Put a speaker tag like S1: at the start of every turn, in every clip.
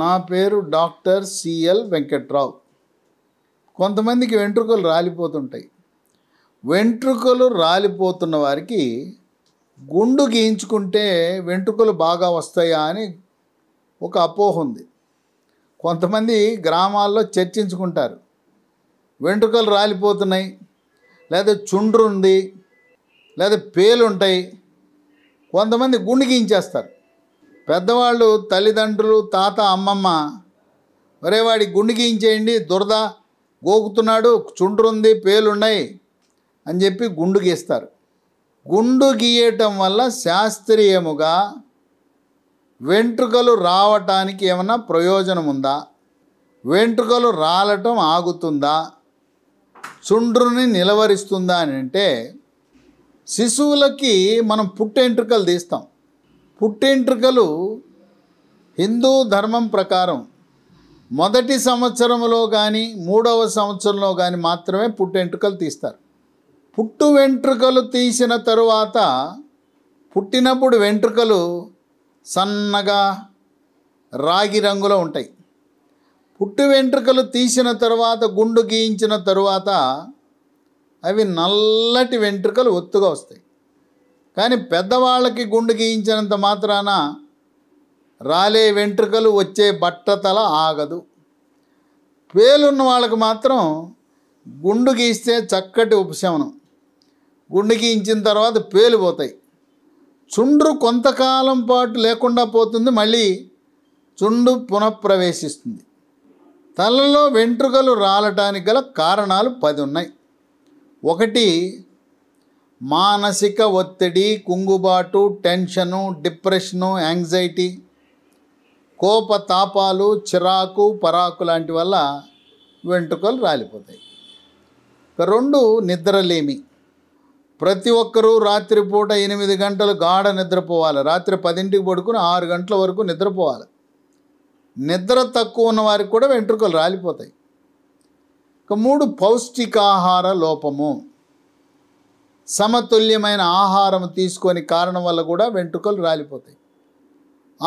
S1: నా పేరు doctor CL Venkatrao కొంతమందికి వెంట్రుకలు రాలిపోతుంటాయి వెంట్రుకలు రాలిపోతున్న వారికి గుండు గీయించుకుంటే వెంట్రుకలు బాగా వస్తాయా అని ఒక అపోహ ఉంది కొంతమంది గ్రామాల్లో చర్చించుకుంటారు వెంట్రుకలు రాలిపోతున్నాయి లేదా చుండ్రు ఉంది లేదా పేలుంటాయి కొంతమంది గుండు గీయించేస్తారు పెద్దవాళ్ళు తల్లిదండ్రులు తాత అమ్మమ్మ ఒరే వాడి గుండు గీయించేయండి దురద గోకుతున్నాడు చుండ్రుంది పేలున్నాయి అని చెప్పి గుండు గీస్తారు గుండు గీయటం వల్ల శాస్త్రీయముగా వెంట్రుకలు రావటానికి ఏమన్నా ప్రయోజనం ఉందా వెంట్రుకలు రాలటం ఆగుతుందా చుండ్రుని నిలవరిస్తుందా అని అంటే శిశువులకి మనం పుట్టెంట్రుకలు తీస్తాం పుట్టెంట్రుకలు హిందూ ధర్మం ప్రకారం మొదటి సంవత్సరంలో కానీ మూడవ సంవత్సరంలో కానీ మాత్రమే పుట్టెంట్రుకలు తీస్తారు పుట్టు వెంట్రుకలు తీసిన తరువాత పుట్టినప్పుడు వెంట్రుకలు సన్నగా రాగి రంగులో ఉంటాయి పుట్టు వెంట్రుకలు తీసిన తరువాత గుండు గీయించిన తరువాత అవి నల్లటి వెంట్రుకలు ఒత్తుగా వస్తాయి కానీ పెద్దవాళ్ళకి గుండు గీయించినంత మాత్రాన రాలే వెంట్రుకలు వచ్చే బట్టతల ఆగదు వేలున్న వాళ్ళకి మాత్రం గుండు గీస్తే చక్కటి ఉపశమనం గుండు గీయించిన తర్వాత పేలు పోతాయి చుండ్రు కొంతకాలం పాటు లేకుండా పోతుంది మళ్ళీ చుండు పునఃప్రవేశిస్తుంది తలలో వెంట్రుకలు రాలటానికి గల కారణాలు పది ఉన్నాయి ఒకటి మానసిక ఒత్తిడి కుంగుబాటు టెన్షను డిప్రెషను యాంగ్జైటీ కోపతాపాలు చిరాకు పరాకు లాంటి వల్ల వెంట్రుకలు రాలిపోతాయి రెండు నిద్రలేమి ప్రతి ఒక్కరూ రాత్రిపూట ఎనిమిది గంటలు గాఢ నిద్రపోవాలి రాత్రి పదింటికి పడుకుని ఆరు గంటల వరకు నిద్రపోవాలి నిద్ర తక్కువ ఉన్న వారికి కూడా వెంట్రుకలు రాలిపోతాయి ఇక మూడు పౌష్టికాహార లోపము సమతుల్యమైన ఆహారం తీసుకొని కారణం వల్ల కూడా వెంట్రుకలు రాలిపోతాయి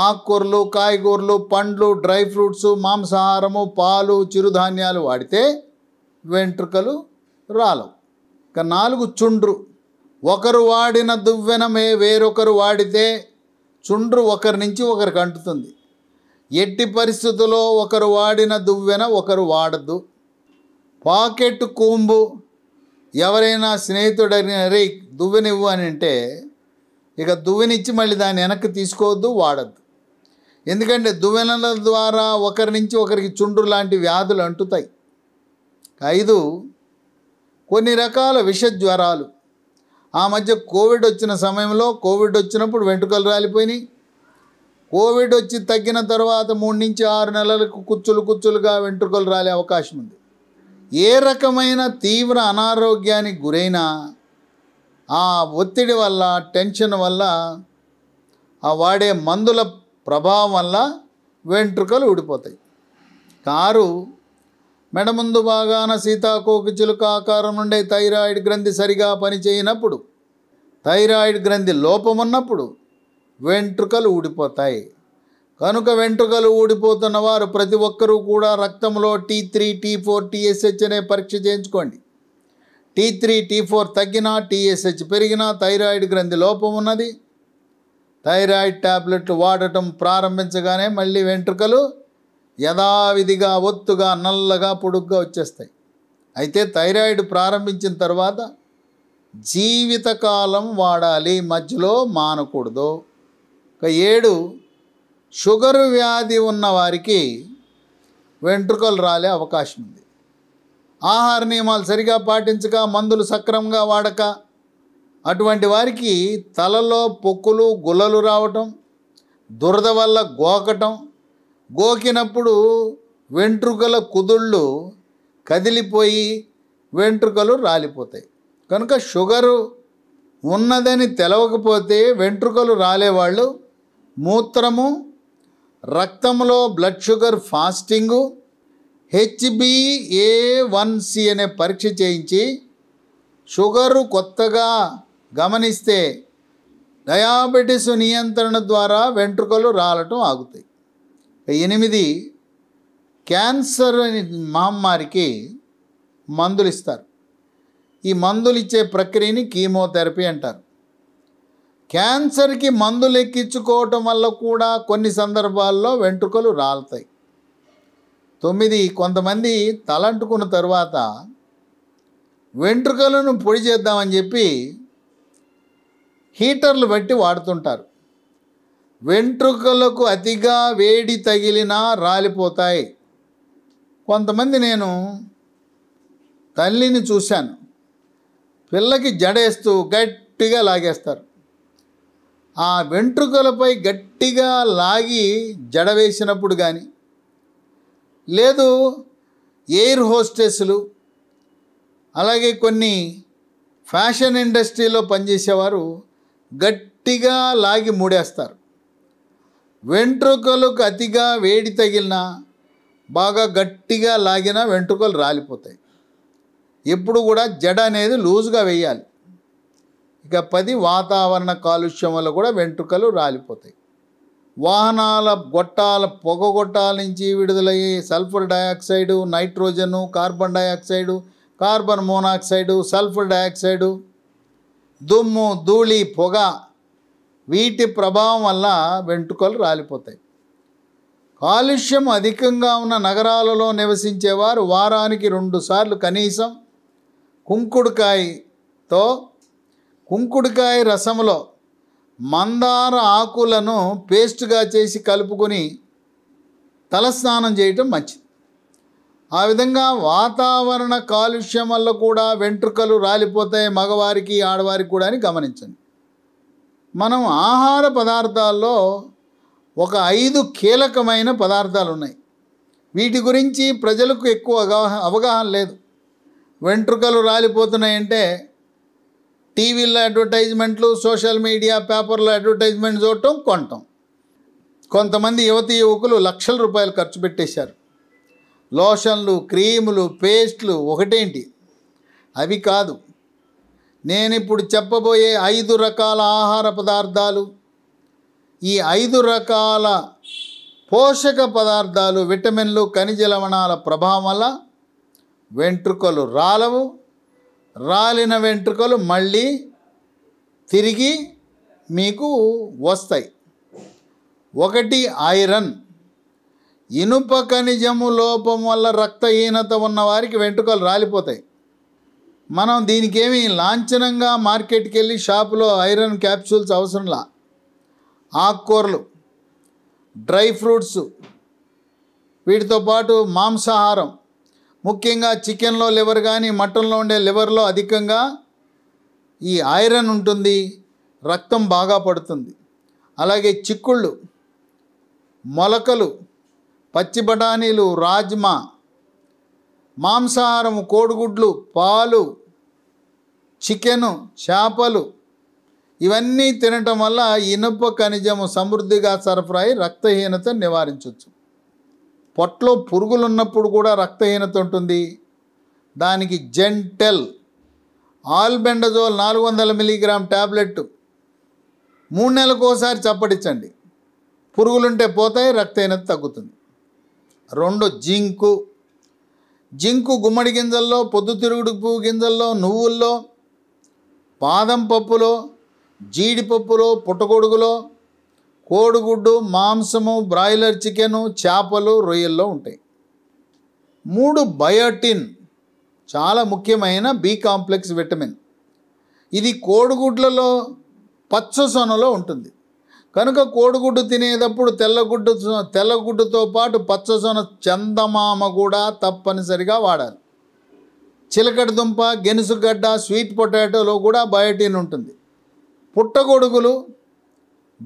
S1: ఆకుకూరలు కాయగూరలు పండ్లు డ్రై ఫ్రూట్స్ మాంసాహారము పాలు చిరుధాన్యాలు వాడితే వెంట్రుకలు రాలవు ఇక నాలుగు చుండ్రు ఒకరు వాడిన దువ్వెనమే వేరొకరు వాడితే చుండ్రు ఒకరి నుంచి ఒకరికి అంటుతుంది ఎట్టి పరిస్థితుల్లో ఒకరు వాడిన దువ్వెన ఒకరు వాడద్దు పాకెట్ కూంబు ఎవరైనా స్నేహితుడు అడిగిన రే దువ్వెనివ్వు అని అంటే ఇక దువ్వెనిచ్చి మళ్ళీ దాన్ని వెనక్కి తీసుకోవద్దు వాడద్దు ఎందుకంటే దువ్వెనల ద్వారా ఒకరి నుంచి ఒకరికి చుండ్రు లాంటి వ్యాధులు అంటుతాయి ఐదు కొన్ని రకాల విష జ్వరాలు ఆ మధ్య కోవిడ్ వచ్చిన సమయంలో కోవిడ్ వచ్చినప్పుడు వెంట్రుకలు రాలిపోయినాయి కోవిడ్ వచ్చి తగ్గిన తర్వాత మూడు నుంచి ఆరు నెలలకు కుచ్చులు కుచ్చులుగా వెంట్రుకలు రాలే అవకాశం ఉంది ఏ రకమైన తీవ్ర అనారోగ్యానికి గురైనా ఆ ఒత్తిడి వల్ల టెన్షన్ వల్ల ఆ వాడే మందుల ప్రభావం వల్ల వెంట్రుకలు ఊడిపోతాయి కారు ముందు బాగాన సీతాకోకి చిలుక ఆకారం నుండి థైరాయిడ్ గ్రంథి సరిగా పనిచేయనప్పుడు థైరాయిడ్ గ్రంథి లోపమున్నప్పుడు వెంట్రుకలు ఊడిపోతాయి కనుక వెంట్రుకలు ఊడిపోతున్న వారు ప్రతి ఒక్కరూ కూడా రక్తంలో T three T four TSH అనే పరీక్ష చేయించుకోండి టీ త్రీ టీ ఫోర్ తగ్గినా టీఎస్హెచ్ పెరిగినా థైరాయిడ్ గ్రంథి లోపం ఉన్నది థైరాయిడ్ ట్యాబ్లెట్లు వాడటం ప్రారంభించగానే మళ్ళీ వెంట్రుకలు యథావిధిగా ఒత్తుగా నల్లగా పొడుగ్గా వచ్చేస్తాయి అయితే థైరాయిడ్ ప్రారంభించిన తర్వాత జీవితకాలం వాడాలి మధ్యలో మానకూడదు ఒక ఏడు షుగర్ వ్యాధి ఉన్నవారికి వెంట్రుకలు రాలే అవకాశం ఉంది ఆహార నియమాలు సరిగా పాటించక మందులు సక్రమంగా వాడక అటువంటి వారికి తలలో పొక్కులు గుల్లలు రావటం దురద వల్ల గోకటం గోకినప్పుడు వెంట్రుకల కుదుళ్ళు కదిలిపోయి వెంట్రుకలు రాలిపోతాయి కనుక షుగరు ఉన్నదని తెలవకపోతే వెంట్రుకలు రాలేవాళ్ళు మూత్రము రక్తంలో blood sugar fasting HbA one C అనే పరీక్ష చేయించి షుగరు కొత్తగా గమనిస్తే డయాబెటీస్ నియంత్రణ ద్వారా వెంట్రుకలు రాలటం ఆగుతాయి ఎనిమిది క్యాన్సర్ మహమ్మారికి మందులు ఇస్తారు ఈ మందులు ఇచ్చే ప్రక్రియని కీమోథెరపీ అంటారు క్యాన్సర్కి మందులు ఎక్కించుకోవటం వల్ల కూడా కొన్ని సందర్భాల్లో వెంట్రుకలు రాలుతాయి తొమ్మిది కొంతమంది తలంటుకున్న తర్వాత వెంట్రుకలను పొడి చేద్దామని చెప్పి హీటర్లు బట్టి వాడుతుంటారు వెంట్రుకలకు అతిగా వేడి తగిలినా రాలిపోతాయి కొంతమంది నేను తల్లిని చూశాను పిల్లకి జడేస్తూ గట్టిగా లాగేస్తారు ఆ వెంట్రుకలపై గట్టిగా లాగి జడ వేసినప్పుడు కానీ లేదు ఎయిర్ హోస్టెస్లు అలాగే కొన్ని ఫ్యాషన్ ఇండస్ట్రీలో పనిచేసేవారు గట్టిగా లాగి మూడేస్తారు వెంట్రుకలకు అతిగా వేడి తగిలినా బాగా గట్టిగా లాగినా వెంట్రుకలు రాలిపోతాయి ఎప్పుడు కూడా జడ అనేది లూజుగా వేయాలి ఇక పది వాతావరణ కాలుష్యం వల్ల కూడా వెంట్రుకలు రాలిపోతాయి వాహనాల గొట్టాల పొగ గొట్టాల నుంచి విడుదలయ్యే sulphur dioxide nitrogen carbon dioxide carbon monoxide sulphur dioxide దుమ్ము ధూళి పొగ వీటి ప్రభావం వల్ల వెంట్రుకలు రాలిపోతాయి కాలుష్యం అధికంగా ఉన్న నగరాలలో నివసించేవారు వారానికి రెండుసార్లు కనీసం కుంకుడుకాయతో కుంకుడుకాయ రసంలో మందార ఆకులను పేస్ట్గా చేసి కలుపుకొని తలస్నానం చేయటం మంచిది ఆ విధంగా వాతావరణ కాలుష్యం వల్ల కూడా వెంట్రుకలు రాలిపోతాయి మగవారికి ఆడవారికి కూడా అని గమనించండి మనం ఆహార పదార్థాల్లో ఒక ఐదు కీలకమైన పదార్థాలు ఉన్నాయి వీటి గురించి ప్రజలకు ఎక్కువ అవగాహన లేదు వెంట్రుకలు రాలిపోతున్నాయంటే టీవీలో అడ్వర్టైజ్మెంట్లు సోషల్ మీడియా పేపర్లో అడ్వర్టైజ్మెంట్ చూడటం కొనటం కొంతమంది యువతి యువకులు లక్షల రూపాయలు ఖర్చు పెట్టేశారు లోషన్లు క్రీములు పేస్ట్లు ఒకటేంటి అవి కాదు నేను ఇప్పుడు చెప్పబోయే ఐదు రకాల ఆహార పదార్థాలు ఈ ఐదు రకాల పోషక పదార్థాలు విటమిన్లు ఖనిజ లవణాల ప్రభావం వల్ల వెంట్రుకలు రాలవు రాలిన వెంట్రుకలు మళ్ళీ తిరిగి మీకు వస్తాయి ఒకటి ఐరన్ ఇనుప ఖనిజము లోపం వల్ల రక్తహీనత ఉన్న వారికి వెంట్రుకలు రాలిపోతాయి మనం దీనికేమి లాంఛనంగా మార్కెట్కి వెళ్ళి షాపులో ఐరన్ క్యాప్సూల్స్ అవసరంలా ఆకుకూరలు డ్రై ఫ్రూట్స్ వీటితో పాటు మాంసాహారం ముఖ్యంగా చికెన్లో లివర్ కానీ మటన్లో ఉండే లివర్లో అధికంగా ఈ ఐరన్ ఉంటుంది రక్తం బాగా పడుతుంది అలాగే చిక్కుళ్ళు మొలకలు పచ్చి బఠానీలు రాజ్మా మాంసాహారం కోడిగుడ్లు పాలు చికెను చేపలు ఇవన్నీ తినటం వల్ల ఇనుప ఖనిజము సమృద్ధిగా సరఫరా అయి రక్తహీనత నివారించవచ్చు పొట్టలో పురుగులున్నప్పుడు కూడా రక్తహీనత ఉంటుంది దానికి జెంటెల్ ఆల్బెండజోల్ నాలుగు వందల మిల్లీగ్రామ్ ట్యాబ్లెట్ మూడు నెలలకు ఒకసారి చప్పటిచ్చండి పురుగులుంటే పోతాయి రక్తహీనత తగ్గుతుంది రెండు జింకు జింకు గుమ్మడి గింజల్లో పొద్దుతిరుగుడు పువ్వు గింజల్లో నువ్వుల్లో పాదం పప్పులో జీడిపప్పులో పుట్టగొడుగులో కోడిగుడ్డు మాంసము బ్రాయిలర్ చికెను చేపలు రొయ్యల్లో ఉంటాయి మూడు బయోటిన్ చాలా ముఖ్యమైన బి కాంప్లెక్స్ విటమిన్ ఇది కోడిగుడ్లలో పచ్చసొనలో ఉంటుంది కనుక కోడిగుడ్డు తినేటప్పుడు తెల్లగుడ్డు తెల్లగుడ్డుతో పాటు పచ్చసొన చందమామ కూడా తప్పనిసరిగా వాడాలి చిలకడదుంప గెనుసుగడ్డ స్వీట్ పొటాటోలో కూడా బయోటిన్ ఉంటుంది పుట్టగొడుగులు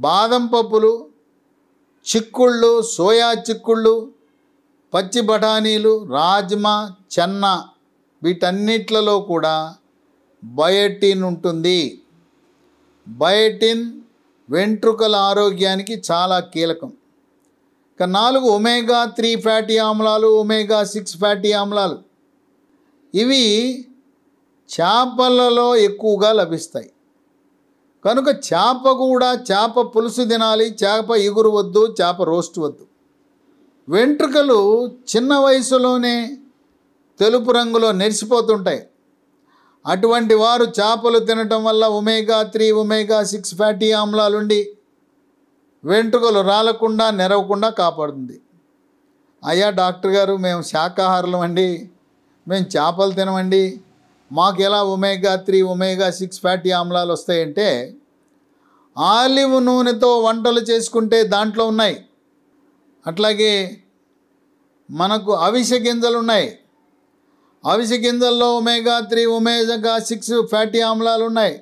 S1: బాదం పప్పులు చిక్కుళ్ళు సోయా చిక్కుళ్ళు పచ్చి బఠానీలు రాజ్మా చెన్న వీటన్నిట్లలో కూడా బయోటిన్ ఉంటుంది బయోటిన్ వెంట్రుకల ఆరోగ్యానికి చాలా కీలకం ఇక నాలుగు ఒమేగా త్రీ ఫ్యాటీ ఆమ్లాలు ఒమేగా సిక్స్ ఫ్యాటీ ఆమ్లాలు ఇవి చేపలలో ఎక్కువగా లభిస్తాయి కనుక చేప కూడా చేప పులుసు తినాలి చేప ఇగురు వద్దు చేప రోస్ట్ వద్దు వెంట్రుకలు చిన్న వయసులోనే తెలుపు రంగులో నెరిసిపోతుంటాయి అటువంటి వారు చేపలు తినటం వల్ల omega three omega six fatty ఆమ్లాలుండి వెంట్రుకలు రాలకుండా నెరవకుండా కాపాడుతుంది అయ్యా డాక్టర్ గారు మేము శాకాహారులం అండి మేము చేపలు తినమండి మాకు ఎలా omega three omega six fatty ఆమ్లాలు వస్తాయంటే ఆలివ్ నూనెతో వంటలు చేసుకుంటే దాంట్లో ఉన్నాయి అట్లాగే మనకు అవిసె గింజలు ఉన్నాయి అవిసె గింజల్లో omega three omega six fatty ఆమ్లాలు ఉన్నాయి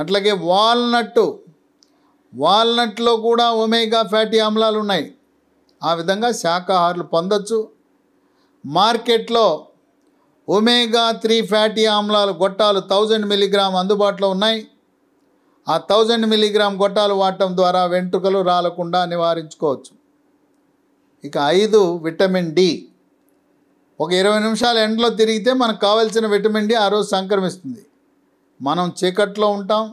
S1: అట్లాగే వాల్నట్టు వాల్నట్లో కూడా ఒమేగా ఫ్యాటీ ఆమ్లాలు ఉన్నాయి ఆ విధంగా శాకాహారులు పొందొచ్చు మార్కెట్లో ఒమేగా త్రీ ఫ్యాటీ ఆమ్లాలు గొట్టాలు థౌజండ్ మిల్లీగ్రామ్ అందుబాటులో ఉన్నాయి ఆ థౌజండ్ మిల్లీగ్రామ్ గొట్టాలు వాడటం ద్వారా వెంట్రుకలు రాలకుండా నివారించుకోవచ్చు ఇక ఐదు విటమిన్ డి ఒక ఇరవై నిమిషాలు ఎండలో తిరిగితే మనకు కావాల్సిన విటమిన్ డి ఆ రోజు సంక్రమిస్తుంది మనం చీకట్లో ఉంటాం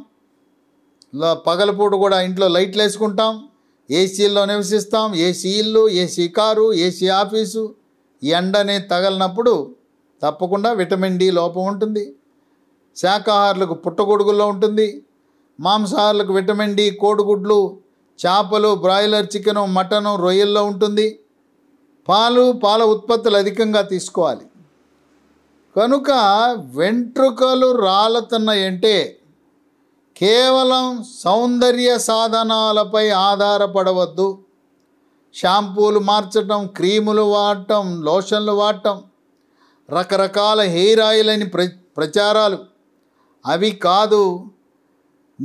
S1: పగలపూట కూడా ఇంట్లో లైట్లు వేసుకుంటాం ఏసీల్లో నివసిస్తాం ఏసీ ఇల్లు ఏసీ కారు ఏసీ ఆఫీసు ఎండని తగలినప్పుడు తప్పకుండా విటమిన్ డి లోపం ఉంటుంది శాకాహారులకు పుట్టగొడుగుల్లో ఉంటుంది మాంసాహారులకు విటమిన్ డి కోడిగుడ్లు చేపలు బ్రాయిలర్ చికెను మటను రొయ్యల్లో ఉంటుంది పాలు పాల ఉత్పత్తులు అధికంగా తీసుకోవాలి కనుక వెంట్రుకలు రాలుతున్నాయంటే కేవలం సౌందర్య సాధనాలపై ఆధారపడవద్దు షాంపూలు మార్చటం క్రీములు వాడటం లోషన్లు వాడటం రకరకాల హెయిర్ ఆయిల్ అని ప్ర ప్రచారాలు అవి కాదు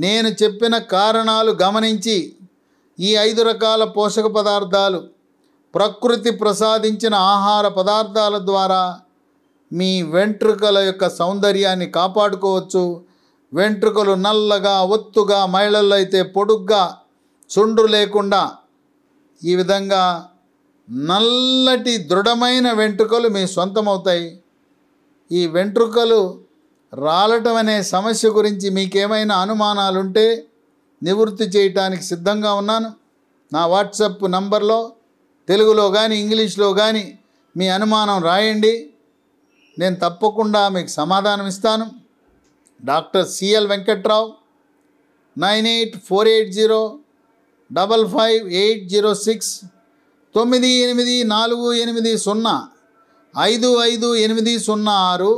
S1: నేను చెప్పిన కారణాలు గమనించి ఈ ఐదు రకాల పోషక పదార్థాలు ప్రకృతి ప్రసాదించిన ఆహార పదార్థాల ద్వారా మీ వెంట్రుకల యొక్క సౌందర్యాన్ని కాపాడుకోవచ్చు వెంట్రుకలు నల్లగా ఒత్తుగా మహిళల్లో అయితే పొడుగ్గా చుండ్రు లేకుండా ఈ విధంగా నల్లటి దృఢమైన వెంట్రుకలు మీ సొంతమవుతాయి ఈ వెంట్రుకలు రాలటం అనే సమస్య గురించి మీకేమైనా అనుమానాలుంటే నివృత్తి చేయటానికి సిద్ధంగా ఉన్నాను నా వాట్సప్ నంబర్లో తెలుగులో కానీ ఇంగ్లీష్లో కానీ మీ అనుమానం రాయండి నేను తప్పకుండా మీకు సమాధానం ఇస్తాను doctor CL Venkatrao nine eight four eight zero double five eight zero six తొమ్మిది ఎనిమిది నాలుగు ఎనిమిది సున్నా ఐదు ఐదు ఎనిమిది సున్నా ఆరు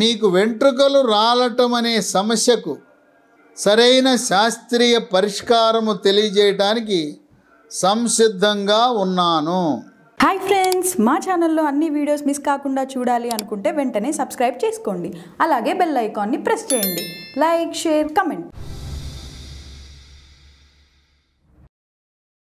S1: మీకు వెంట్రుకలు రాలటం అనే సమస్యకు సరైన శాస్త్రీయ పరిష్కారము తెలియజేయటానికి సంసిద్ధంగా ఉన్నాను హాయ్ ఫ్రెండ్స్ మా ఛానల్లో అన్ని వీడియోస్ మిస్ కాకుండా చూడాలి అనుకుంటే వెంటనే సబ్స్క్రైబ్ చేసుకోండి అలాగే బెల్ ఐకాన్ని ప్రెస్ చేయండి లైక్ షేర్ కమెంట్